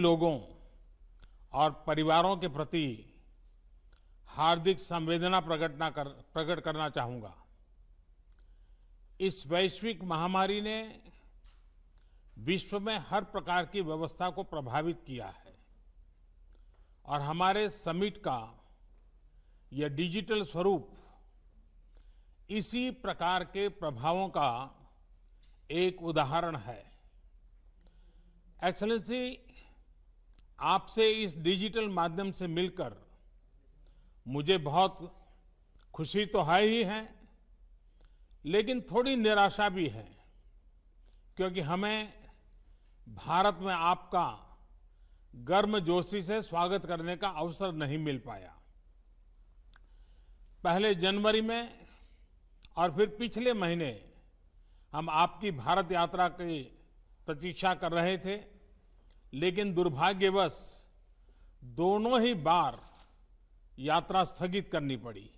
लोगों और परिवारों के प्रति हार्दिक संवेदना प्रकट कर प्रकट करना चाहूंगा इस वैश्विक महामारी ने विश्व में हर प्रकार की व्यवस्था को प्रभावित किया है और हमारे समिट का यह डिजिटल स्वरूप इसी प्रकार के प्रभावों का एक उदाहरण है एक्सलेंसी आपसे इस डिजिटल माध्यम से मिलकर मुझे बहुत खुशी तो है ही है लेकिन थोड़ी निराशा भी है क्योंकि हमें भारत में आपका गर्म जोशी से स्वागत करने का अवसर नहीं मिल पाया पहले जनवरी में और फिर पिछले महीने हम आपकी भारत यात्रा की प्रतीक्षा कर रहे थे लेकिन दुर्भाग्यवश दोनों ही बार यात्रा स्थगित करनी पड़ी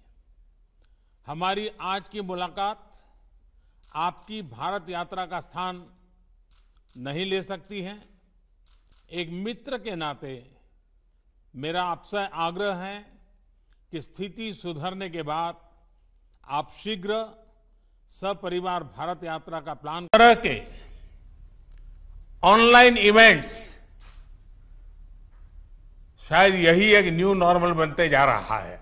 हमारी आज की मुलाकात आपकी भारत यात्रा का स्थान नहीं ले सकती है एक मित्र के नाते मेरा आपसे आग्रह है कि स्थिति सुधरने के बाद आप शीघ्र सपरिवार भारत यात्रा का प्लान करके ऑनलाइन इवेंट्स शायद यही एक न्यू नॉर्मल बनते जा रहा है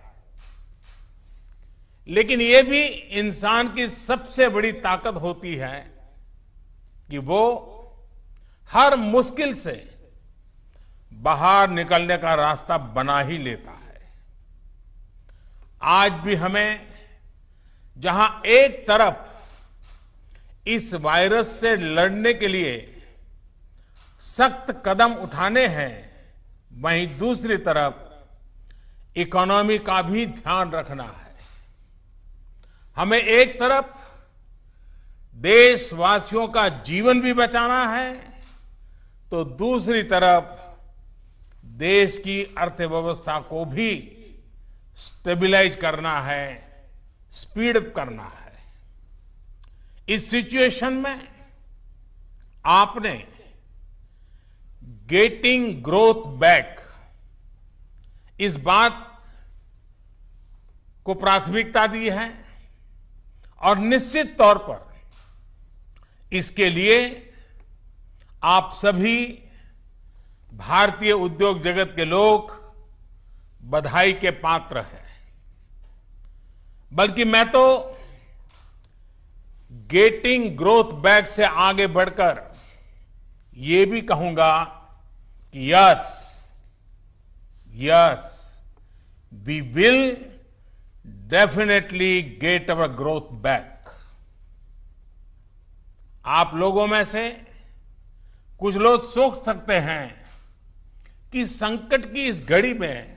लेकिन ये भी इंसान की सबसे बड़ी ताकत होती है कि वो हर मुश्किल से बाहर निकलने का रास्ता बना ही लेता है आज भी हमें जहां एक तरफ इस वायरस से लड़ने के लिए सख्त कदम उठाने हैं वहीं दूसरी तरफ इकोनॉमी का भी ध्यान रखना है हमें एक तरफ देशवासियों का जीवन भी बचाना है तो दूसरी तरफ देश की अर्थव्यवस्था को भी स्टेबिलाइज करना है स्पीड अप करना है इस सिचुएशन में आपने गेटिंग ग्रोथ बैक इस बात को प्राथमिकता दी है और निश्चित तौर पर इसके लिए आप सभी भारतीय उद्योग जगत के लोग बधाई के पात्र हैं बल्कि मैं तो गेटिंग ग्रोथ बैक से आगे बढ़कर ये भी कहूंगा कि yes yes we will definitely get our growth back आप लोगों में से कुछ लोग सोच सकते हैं कि संकट की इस घड़ी में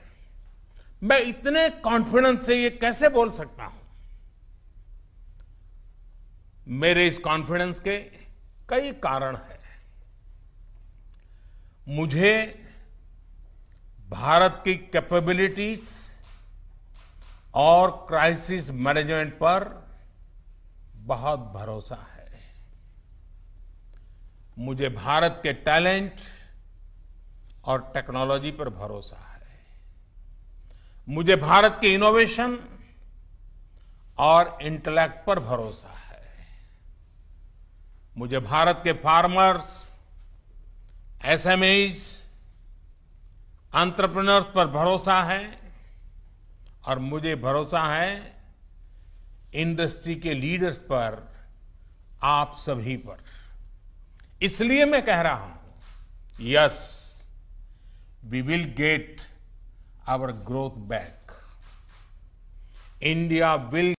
मैं इतने कॉन्फिडेंस से ये कैसे बोल सकता हूं मेरे इस कॉन्फिडेंस के कई कारण हैं मुझे भारत की कैपेबिलिटीज और क्राइसिस मैनेजमेंट पर बहुत भरोसा है मुझे भारत के टैलेंट और टेक्नोलॉजी पर भरोसा है मुझे भारत के इनोवेशन और इंटेलेक्ट पर भरोसा है मुझे भारत के फार्मर्स एसएमईज एंटरप्रेन्योर्स पर भरोसा है और मुझे भरोसा है इंडस्ट्री के लीडर्स पर आप सभी पर इसलिए मैं कह रहा हूं yes we will get our growth back India will